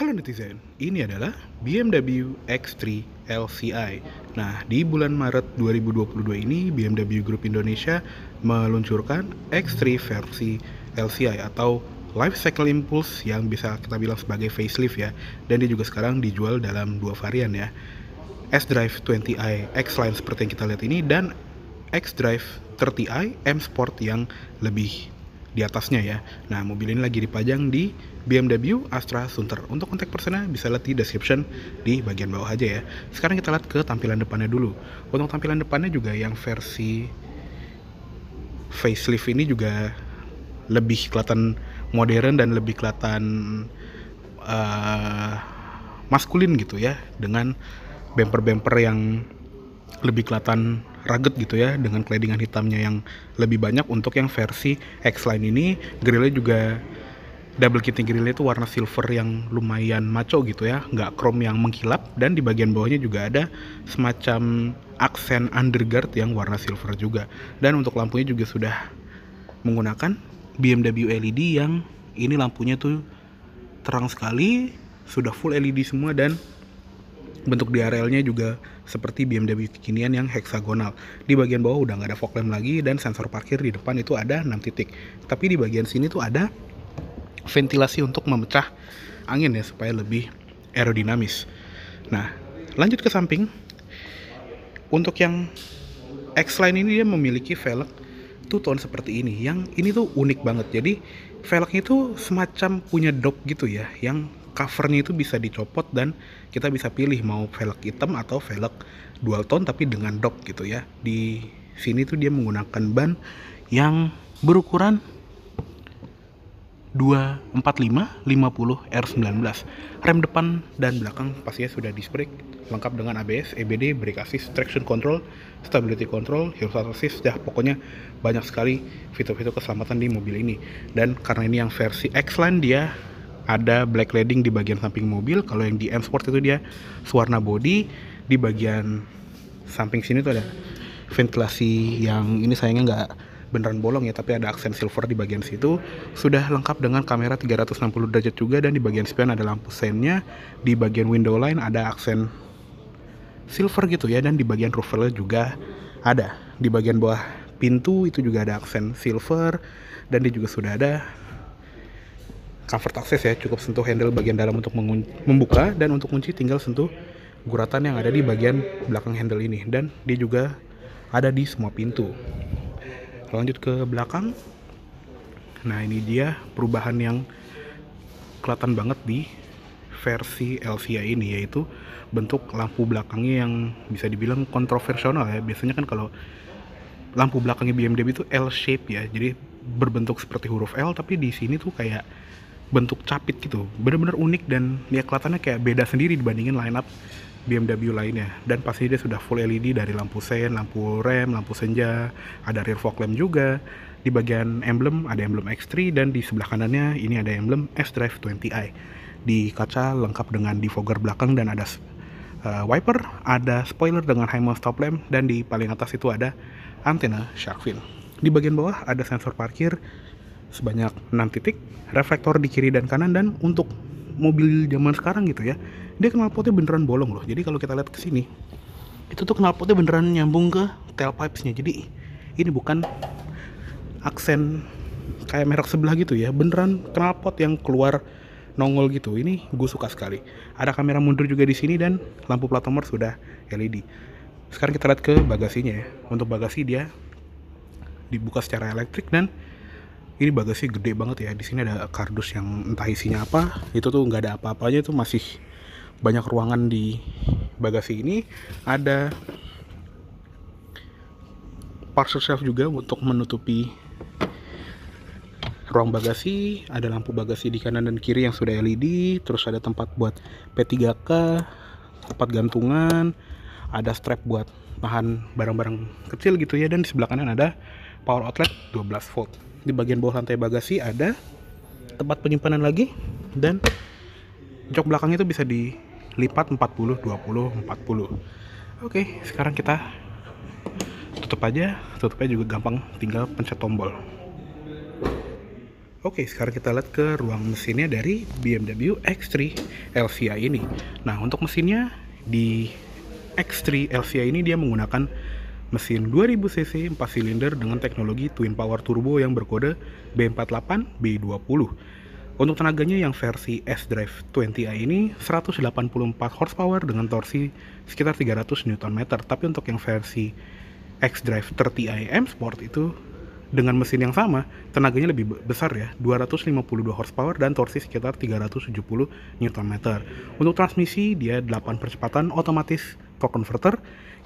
Halo netizen, ini adalah BMW X3 LCI. Nah, di bulan Maret 2022 ini BMW Group Indonesia meluncurkan X3 versi LCI atau life cycle impulse yang bisa kita bilang sebagai facelift ya. Dan dia juga sekarang dijual dalam dua varian ya. S-Drive 20i X-Line seperti yang kita lihat ini dan X-Drive 30i M Sport yang lebih di atasnya ya. Nah, mobil ini lagi dipajang di BMW Astra Sunter. Untuk kontak personnya bisa lihat di description di bagian bawah aja ya. Sekarang kita lihat ke tampilan depannya dulu. Untuk tampilan depannya juga yang versi facelift ini juga lebih kelihatan modern dan lebih kelihatan uh, maskulin gitu ya dengan bumper-bumper yang lebih kelihatan rugged gitu ya dengan kledingan hitamnya yang lebih banyak untuk yang versi X-Line ini grillnya juga double kitting grillnya itu warna silver yang lumayan maco gitu ya nggak chrome yang mengkilap dan di bagian bawahnya juga ada semacam aksen underguard yang warna silver juga dan untuk lampunya juga sudah menggunakan BMW LED yang ini lampunya tuh terang sekali sudah full LED semua dan Bentuk DRL-nya juga seperti BMW kekinian yang heksagonal. Di bagian bawah udah nggak ada fog lamp lagi dan sensor parkir di depan itu ada 6 titik. Tapi di bagian sini tuh ada ventilasi untuk memecah angin ya supaya lebih aerodinamis. Nah, lanjut ke samping. Untuk yang X-Line ini dia memiliki velg tuton seperti ini. Yang ini tuh unik banget. Jadi velgnya itu semacam punya dop gitu ya, yang covernya itu bisa dicopot dan kita bisa pilih mau velg hitam atau velg dual tone tapi dengan dock gitu ya di sini tuh dia menggunakan ban yang berukuran 245 50 R19 rem depan dan belakang pastinya sudah disc brake lengkap dengan ABS, EBD, brake assist, traction control, stability control, hill start assist, ya pokoknya banyak sekali fitur-fitur keselamatan di mobil ini. Dan karena ini yang versi X-Line dia ada black leading di bagian samping mobil kalau yang di M Sport itu dia warna body di bagian samping sini tuh ada ventilasi yang ini sayangnya nggak beneran bolong ya tapi ada aksen silver di bagian situ sudah lengkap dengan kamera 360 derajat juga dan di bagian spion ada lampu seinnya di bagian window line ada aksen silver gitu ya dan di bagian roof rail juga ada di bagian bawah pintu itu juga ada aksen silver dan dia juga sudah ada comfort access ya cukup sentuh handle bagian dalam untuk membuka dan untuk kunci tinggal sentuh guratan yang ada di bagian belakang handle ini dan dia juga ada di semua pintu lanjut ke belakang nah ini dia perubahan yang kelihatan banget di versi LCI ini yaitu bentuk lampu belakangnya yang bisa dibilang kontroversial ya biasanya kan kalau lampu belakangnya BMW itu L shape ya jadi berbentuk seperti huruf L tapi di sini tuh kayak bentuk capit gitu bener-bener unik dan ya kelihatannya kayak beda sendiri dibandingin line up BMW lainnya dan pasti dia sudah full LED dari lampu sein, lampu rem, lampu senja, ada rear fog lamp juga. Di bagian emblem ada emblem X3 dan di sebelah kanannya ini ada emblem S-Drive 20i. Di kaca lengkap dengan defogger belakang dan ada uh, wiper, ada spoiler dengan high mount stop lamp dan di paling atas itu ada antena shark fin. Di bagian bawah ada sensor parkir sebanyak 6 titik, reflektor di kiri dan kanan dan untuk mobil zaman sekarang gitu ya, dia knalpotnya beneran bolong loh. Jadi kalau kita lihat ke sini, itu tuh knalpotnya beneran nyambung ke tailpipesnya. Jadi ini bukan aksen kayak merek sebelah gitu ya, beneran knalpot yang keluar nongol gitu. Ini gue suka sekali. Ada kamera mundur juga di sini dan lampu plat nomor sudah LED. Sekarang kita lihat ke bagasinya ya. Untuk bagasi dia dibuka secara elektrik dan ini bagasi gede banget ya di sini ada kardus yang entah isinya apa itu tuh nggak ada apa-apanya itu masih banyak ruangan di bagasi ini ada parcel shelf juga untuk menutupi ruang bagasi, ada lampu bagasi di kanan dan kiri yang sudah LED, terus ada tempat buat P3K, tempat gantungan, ada strap buat tahan barang-barang kecil gitu ya, dan di sebelah kanan ada power outlet 12 volt di bagian bawah lantai bagasi ada tempat penyimpanan lagi dan jok belakang itu bisa dilipat 40 20 40 oke sekarang kita tutup aja tutupnya juga gampang tinggal pencet tombol Oke, sekarang kita lihat ke ruang mesinnya dari BMW X3 LCI ini. Nah, untuk mesinnya di X3 LCI ini dia menggunakan mesin 2000 cc 4 silinder dengan teknologi twin power turbo yang berkode B48 B20. Untuk tenaganya yang versi S-Drive 20i ini 184 horsepower dengan torsi sekitar 300 Nm, tapi untuk yang versi X-Drive 30i M Sport itu dengan mesin yang sama, tenaganya lebih besar ya, 252 horsepower dan torsi sekitar 370 Nm. Untuk transmisi, dia 8 percepatan otomatis torque converter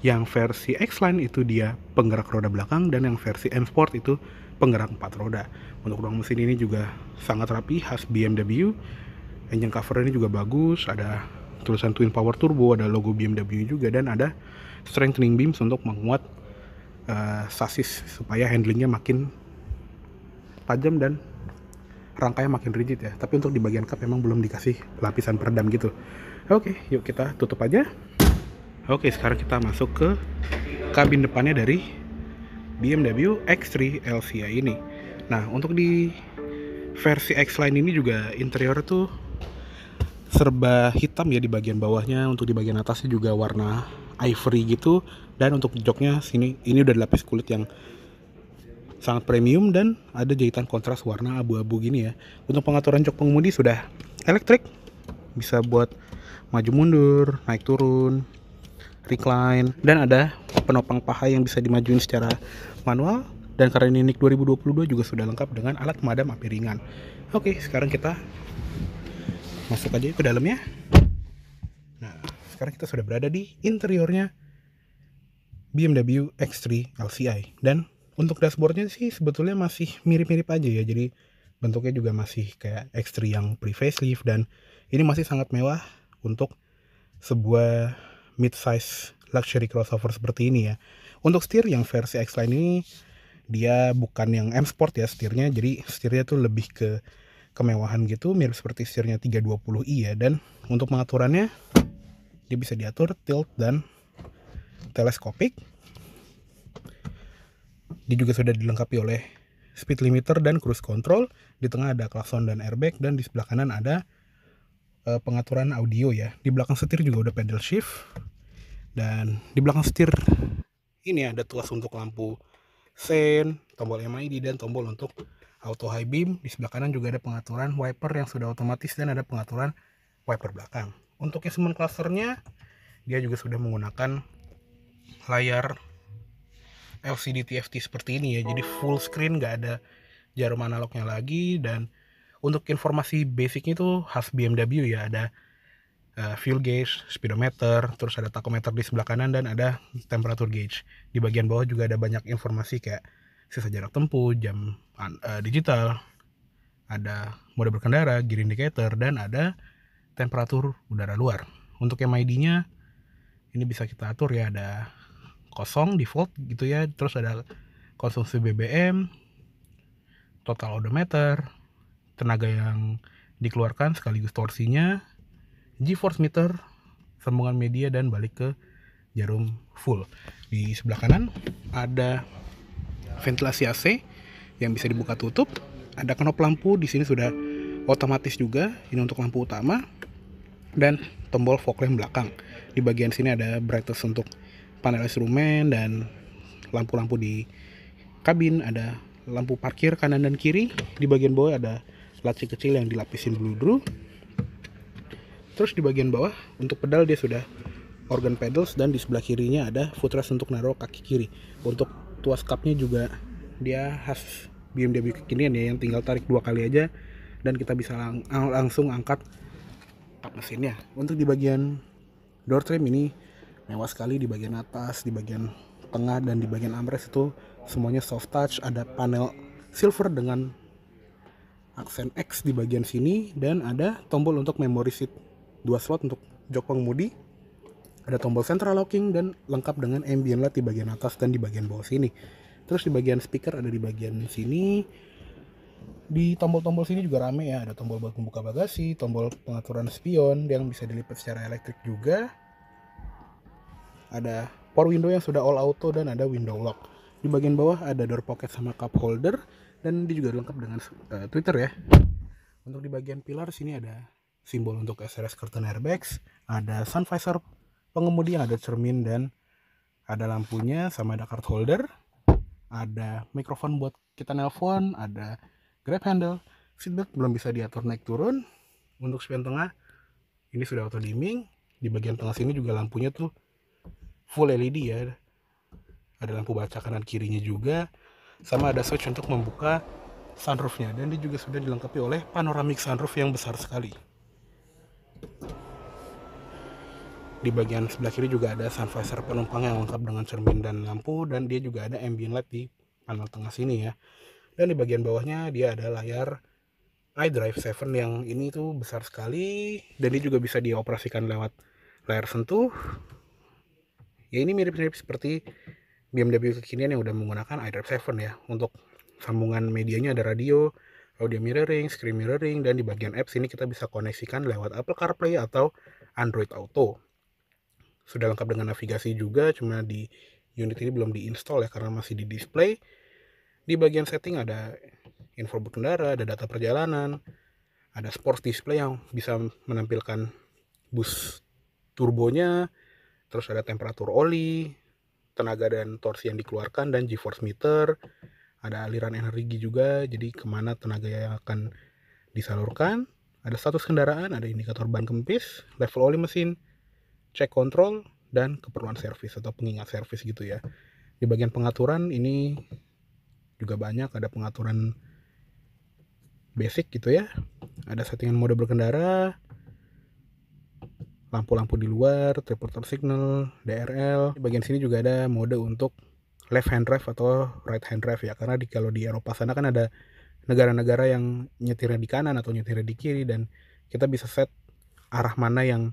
yang versi X-Line itu dia penggerak roda belakang dan yang versi M Sport itu penggerak empat roda untuk ruang mesin ini juga sangat rapi khas BMW engine cover ini juga bagus ada tulisan twin power turbo ada logo BMW juga dan ada strengthening beams untuk menguat uh, sasis supaya handlingnya makin tajam dan rangkanya makin rigid ya tapi untuk di bagian cup memang belum dikasih lapisan peredam gitu oke yuk kita tutup aja Oke, sekarang kita masuk ke kabin depannya dari BMW X3 LCA ini. Nah, untuk di versi X Line ini juga interior tuh serba hitam ya di bagian bawahnya, untuk di bagian atasnya juga warna ivory gitu dan untuk joknya sini ini udah lapis kulit yang sangat premium dan ada jahitan kontras warna abu-abu gini ya. Untuk pengaturan jok pengemudi sudah elektrik. Bisa buat maju mundur, naik turun, recline dan ada penopang paha yang bisa dimajuin secara manual dan karena ini Nik 2022 juga sudah lengkap dengan alat pemadam api ringan oke sekarang kita masuk aja ke dalamnya nah sekarang kita sudah berada di interiornya BMW X3 LCI dan untuk dashboardnya sih sebetulnya masih mirip-mirip aja ya jadi bentuknya juga masih kayak X3 yang pre facelift dan ini masih sangat mewah untuk sebuah mid-size luxury crossover seperti ini ya. Untuk setir yang versi X-Line ini dia bukan yang M Sport ya setirnya, jadi setirnya tuh lebih ke kemewahan gitu, mirip seperti setirnya 320i ya dan untuk pengaturannya dia bisa diatur tilt dan teleskopik. Dia juga sudah dilengkapi oleh speed limiter dan cruise control. Di tengah ada klakson dan airbag dan di sebelah kanan ada eh, pengaturan audio ya. Di belakang setir juga udah pedal shift dan di belakang setir ini ada tuas untuk lampu sein, tombol MID dan tombol untuk auto high beam. Di sebelah kanan juga ada pengaturan wiper yang sudah otomatis dan ada pengaturan wiper belakang. Untuk instrument clusternya dia juga sudah menggunakan layar LCD TFT seperti ini ya. Jadi full screen nggak ada jarum analognya lagi dan untuk informasi basicnya itu khas BMW ya ada uh, fuel gauge, speedometer, terus ada tachometer di sebelah kanan dan ada temperature gauge. Di bagian bawah juga ada banyak informasi kayak sisa jarak tempuh, jam uh, digital, ada mode berkendara, gear indicator dan ada temperatur udara luar. Untuk yang MID-nya ini bisa kita atur ya ada kosong default gitu ya, terus ada konsumsi BBM, total odometer, tenaga yang dikeluarkan sekaligus torsinya, G-force meter, sambungan media dan balik ke jarum full. Di sebelah kanan ada ventilasi AC yang bisa dibuka tutup. Ada knop lampu di sini sudah otomatis juga. Ini untuk lampu utama dan tombol fog lamp belakang. Di bagian sini ada brightness untuk panel instrumen dan lampu-lampu di kabin, ada lampu parkir kanan dan kiri. Di bagian bawah ada laci kecil yang dilapisin blue drew terus di bagian bawah untuk pedal dia sudah organ pedals dan di sebelah kirinya ada footrest untuk naruh kaki kiri untuk tuas cupnya juga dia khas BMW kekinian ya yang tinggal tarik dua kali aja dan kita bisa lang langsung angkat kap mesinnya untuk di bagian door trim ini mewah sekali di bagian atas di bagian tengah dan di bagian armrest itu semuanya soft touch ada panel silver dengan aksen X di bagian sini dan ada tombol untuk memory seat dua slot untuk jok pengemudi, ada tombol central locking dan lengkap dengan ambient light di bagian atas dan di bagian bawah sini. Terus di bagian speaker ada di bagian sini. Di tombol-tombol sini juga rame ya, ada tombol buat membuka bagasi, tombol pengaturan spion yang bisa dilipat secara elektrik juga. Ada power window yang sudah all auto dan ada window lock. Di bagian bawah ada door pocket sama cup holder dan dia juga lengkap dengan uh, Twitter ya. Untuk di bagian pilar sini ada simbol untuk SRS curtain airbags, ada sun visor pengemudi yang ada cermin dan ada lampunya sama ada card holder, ada mikrofon buat kita nelpon, ada grab handle, seatbelt belum bisa diatur naik turun. Untuk spion tengah ini sudah auto dimming, di bagian tengah sini juga lampunya tuh full LED ya. Ada lampu baca kanan kirinya juga, sama ada switch untuk membuka sunroofnya dan dia juga sudah dilengkapi oleh panoramic sunroof yang besar sekali. Di bagian sebelah kiri juga ada sun visor penumpang yang lengkap dengan cermin dan lampu dan dia juga ada ambient light di panel tengah sini ya. Dan di bagian bawahnya dia ada layar iDrive 7 yang ini tuh besar sekali dan dia juga bisa dioperasikan lewat layar sentuh. Ya ini mirip-mirip seperti BMW kekinian yang udah menggunakan iDrive 7 ya. Untuk sambungan medianya ada radio, audio mirroring, screen mirroring, dan di bagian apps ini kita bisa koneksikan lewat Apple CarPlay atau Android Auto. Sudah lengkap dengan navigasi juga, cuma di unit ini belum diinstal ya karena masih di display. Di bagian setting ada info berkendara, ada data perjalanan, ada sports display yang bisa menampilkan bus turbonya, terus ada temperatur oli, tenaga dan torsi yang dikeluarkan, dan G-force meter, ada aliran energi juga jadi kemana tenaga yang akan disalurkan ada status kendaraan ada indikator ban kempis level oli mesin check control dan keperluan servis atau pengingat servis gitu ya di bagian pengaturan ini juga banyak ada pengaturan basic gitu ya ada settingan mode berkendara lampu-lampu di luar, triple signal, DRL. Di bagian sini juga ada mode untuk left hand drive atau right hand drive ya karena di, kalau di Eropa sana kan ada negara-negara yang nyetirnya di kanan atau nyetirnya di kiri dan kita bisa set arah mana yang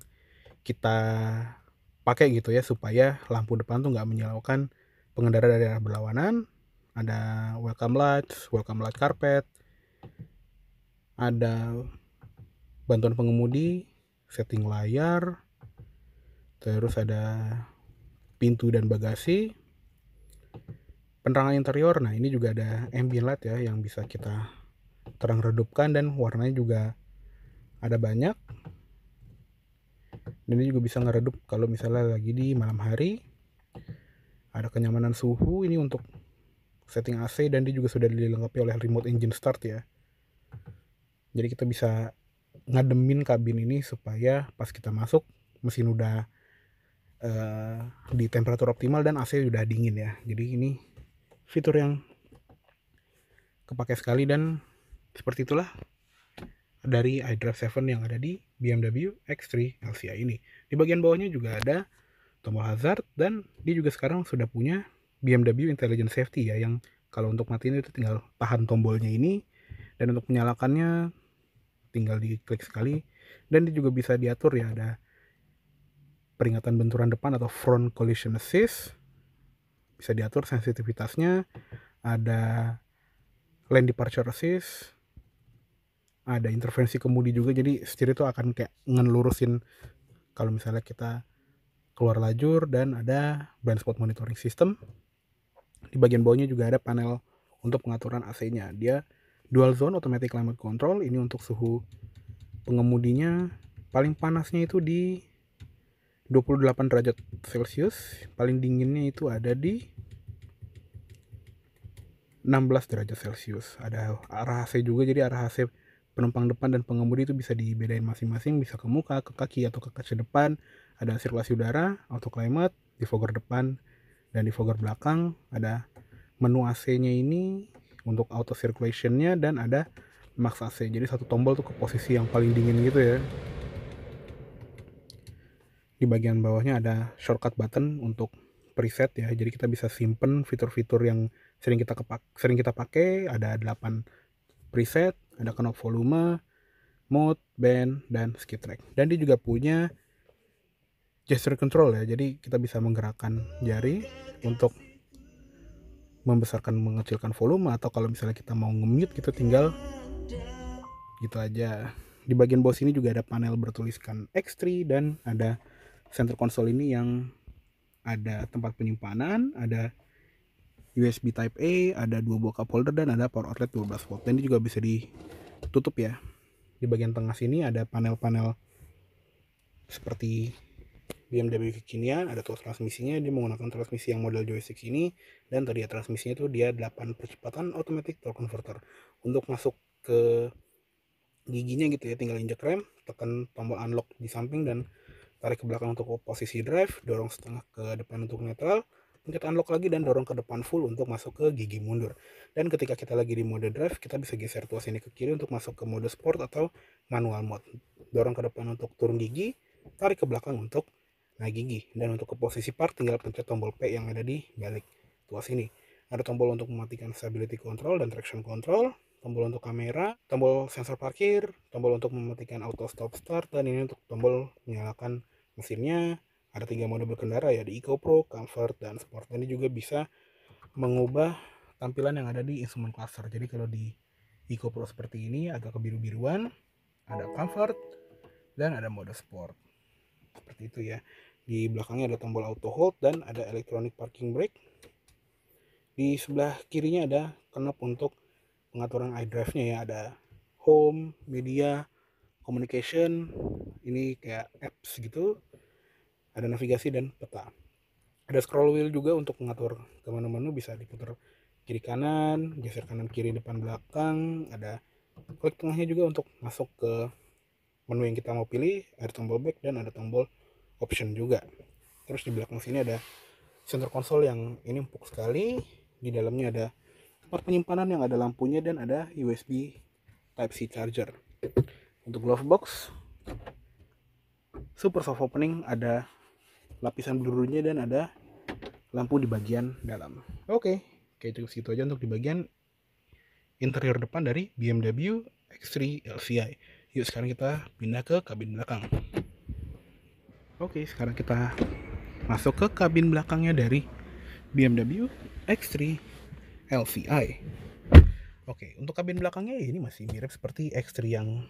kita pakai gitu ya supaya lampu depan tuh nggak menyalakan pengendara dari arah berlawanan ada welcome lights, welcome light carpet, ada bantuan pengemudi, setting layar, terus ada pintu dan bagasi, penerangan interior nah ini juga ada ambient light ya yang bisa kita terang redupkan dan warnanya juga ada banyak dan ini juga bisa ngeredup kalau misalnya lagi di malam hari ada kenyamanan suhu ini untuk setting AC dan dia juga sudah dilengkapi oleh remote engine start ya jadi kita bisa ngademin kabin ini supaya pas kita masuk mesin udah uh, di temperatur optimal dan AC udah dingin ya jadi ini fitur yang kepake sekali dan seperti itulah dari iDrive 7 yang ada di BMW X3 LCI ini. Di bagian bawahnya juga ada tombol hazard dan dia juga sekarang sudah punya BMW Intelligent Safety ya yang kalau untuk matiin itu tinggal tahan tombolnya ini dan untuk menyalakannya tinggal diklik sekali dan dia juga bisa diatur ya ada peringatan benturan depan atau front collision assist bisa diatur sensitivitasnya ada land departure assist ada intervensi kemudi juga jadi setir itu akan kayak ngelurusin kalau misalnya kita keluar lajur dan ada blind spot monitoring system di bagian bawahnya juga ada panel untuk pengaturan AC-nya dia dual zone automatic climate control ini untuk suhu pengemudinya paling panasnya itu di 28 derajat Celcius, paling dinginnya itu ada di 16 derajat Celcius. Ada arah AC juga jadi arah AC penumpang depan dan pengemudi itu bisa dibedain masing-masing, bisa ke muka, ke kaki atau ke kaca depan. Ada sirkulasi udara, auto climate, di fogger depan dan di fogger belakang. Ada menu AC-nya ini untuk auto circulation-nya dan ada max AC. Jadi satu tombol tuh ke posisi yang paling dingin gitu ya di bagian bawahnya ada shortcut button untuk preset ya jadi kita bisa simpen fitur-fitur yang sering kita kepak sering kita pakai ada 8 preset ada knob volume mode band dan skip track dan dia juga punya gesture control ya jadi kita bisa menggerakkan jari untuk membesarkan mengecilkan volume atau kalau misalnya kita mau nge-mute gitu tinggal gitu aja di bagian bawah sini juga ada panel bertuliskan X3 dan ada center console ini yang ada tempat penyimpanan, ada USB Type A, ada dua buah cup holder dan ada power outlet 12 volt. Dan ini juga bisa ditutup ya. Di bagian tengah sini ada panel-panel seperti BMW kekinian, ada tuas transmisinya, dia menggunakan transmisi yang model joystick ini dan tadi ya transmisinya itu dia 8 percepatan automatic torque converter. Untuk masuk ke giginya gitu ya, tinggal injek rem, tekan tombol unlock di samping dan tarik ke belakang untuk posisi drive, dorong setengah ke depan untuk netral, pencet unlock lagi dan dorong ke depan full untuk masuk ke gigi mundur. Dan ketika kita lagi di mode drive, kita bisa geser tuas ini ke kiri untuk masuk ke mode sport atau manual mode. Dorong ke depan untuk turun gigi, tarik ke belakang untuk naik gigi. Dan untuk ke posisi park, tinggal pencet tombol P yang ada di balik tuas ini. Ada tombol untuk mematikan stability control dan traction control, tombol untuk kamera, tombol sensor parkir, tombol untuk mematikan auto stop start, dan ini untuk tombol menyalakan Mesinnya ada tiga mode berkendara ya di Eco Pro, Comfort, dan Sport. Ini juga bisa mengubah tampilan yang ada di instrumen cluster. Jadi kalau di Eco Pro seperti ini agak kebiru-biruan, ada Comfort, dan ada mode Sport. Seperti itu ya. Di belakangnya ada tombol auto hold dan ada electronic parking brake. Di sebelah kirinya ada knob untuk pengaturan iDrive-nya ya, ada home, media, communication ini kayak apps gitu ada navigasi dan peta ada scroll wheel juga untuk mengatur kemana-mana bisa diputar kiri kanan geser kanan kiri depan belakang ada klik tengahnya juga untuk masuk ke menu yang kita mau pilih ada tombol back dan ada tombol option juga terus di belakang sini ada center console yang ini empuk sekali di dalamnya ada tempat penyimpanan yang ada lampunya dan ada USB Type C charger untuk glove box, super soft opening ada lapisan blurunya dan ada lampu di bagian dalam. Oke, okay. kayak cukup segitu aja untuk di bagian interior depan dari BMW X3 LCI. Yuk sekarang kita pindah ke kabin belakang. Oke, okay, sekarang kita masuk ke kabin belakangnya dari BMW X3 LCI. Oke, okay, untuk kabin belakangnya ini masih mirip seperti X3 yang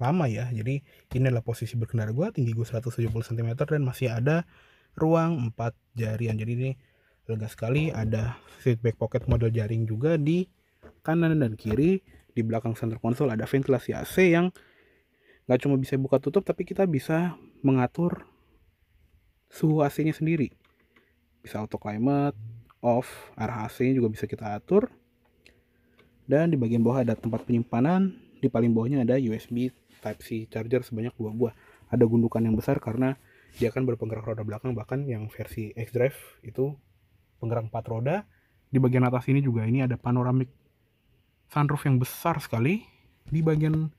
lama ya jadi ini adalah posisi berkendara gue tinggi gue 170 cm dan masih ada ruang 4 jarian jadi ini lega sekali ada seat back pocket model jaring juga di kanan dan kiri di belakang center console ada ventilasi AC yang nggak cuma bisa buka tutup tapi kita bisa mengatur suhu AC nya sendiri bisa auto climate off arah AC nya juga bisa kita atur dan di bagian bawah ada tempat penyimpanan di paling bawahnya ada USB Type-C charger sebanyak dua buah. Ada gundukan yang besar karena dia akan berpenggerak roda belakang bahkan yang versi X-Drive itu penggerak empat roda. Di bagian atas ini juga ini ada panoramic sunroof yang besar sekali. Di bagian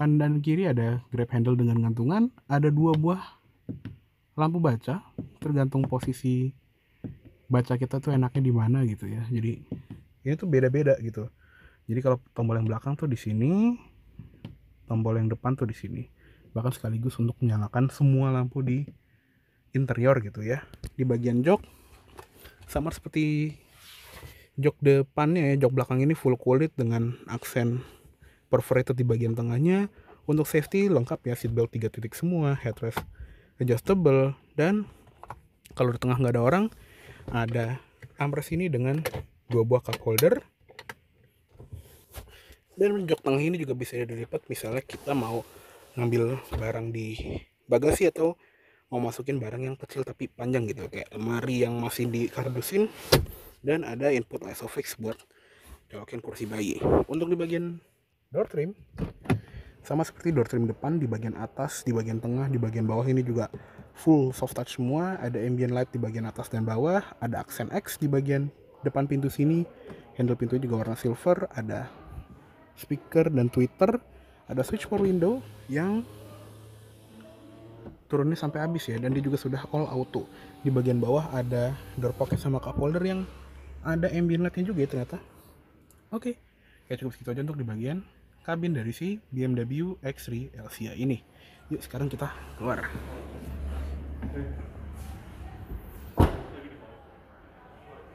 kanan kiri ada grab handle dengan gantungan, ada dua buah lampu baca tergantung posisi baca kita tuh enaknya di mana gitu ya. Jadi ini tuh beda-beda gitu jadi kalau tombol yang belakang tuh di sini tombol yang depan tuh di sini bahkan sekaligus untuk menyalakan semua lampu di interior gitu ya di bagian jok sama seperti jok depannya ya jok belakang ini full kulit dengan aksen perforated di bagian tengahnya untuk safety lengkap ya seatbelt 3 titik semua headrest adjustable dan kalau di tengah nggak ada orang ada armrest ini dengan dua buah cup holder dan jok tengah ini juga bisa dilipat misalnya kita mau ngambil barang di bagasi atau mau masukin barang yang kecil tapi panjang gitu kayak lemari yang masih di kardusin dan ada input isofix buat colokin kursi bayi untuk di bagian door trim sama seperti door trim depan di bagian atas di bagian tengah di bagian bawah ini juga full soft touch semua ada ambient light di bagian atas dan bawah ada aksen X di bagian depan pintu sini handle pintu juga warna silver ada speaker dan tweeter, ada switch for window yang turunnya sampai habis ya dan dia juga sudah all auto di bagian bawah ada door pocket sama cup holder yang ada ambient lightnya juga ya ternyata oke okay. ya cukup segitu aja untuk di bagian kabin dari si BMW X3 LCA ini yuk sekarang kita keluar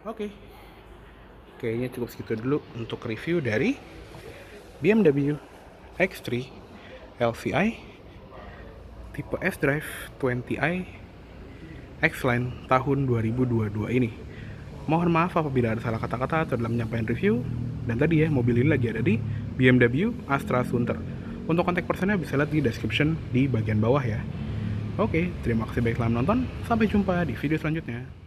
Oke. Okay. Kayaknya cukup segitu dulu untuk review dari BMW X3 LCI tipe F-Drive 20i X-Line tahun 2022 ini. Mohon maaf apabila ada salah kata-kata atau dalam penyampaian review. Dan tadi ya, mobil ini lagi ada di BMW Astra Sunter. Untuk kontak personnya bisa lihat di description di bagian bawah ya. Oke, terima kasih banyak telah menonton. Sampai jumpa di video selanjutnya.